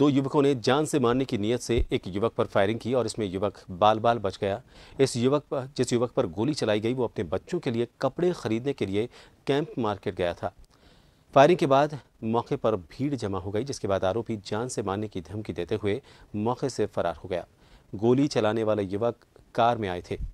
दो युवकों ने जान से मारने की नीयत से एक युवक पर फायरिंग की और इसमें युवक बाल बाल बच गया इस युवक पर जिस युवक पर गोली चलाई गई वो अपने बच्चों के लिए कपड़े खरीदने के लिए कैंप मार्केट गया था फायरिंग के बाद मौके पर भीड़ जमा हो गई जिसके बाद आरोपी जान से मारने की धमकी देते हुए मौके से फरार हो गया गोली चलाने वाले युवक कार में आए थे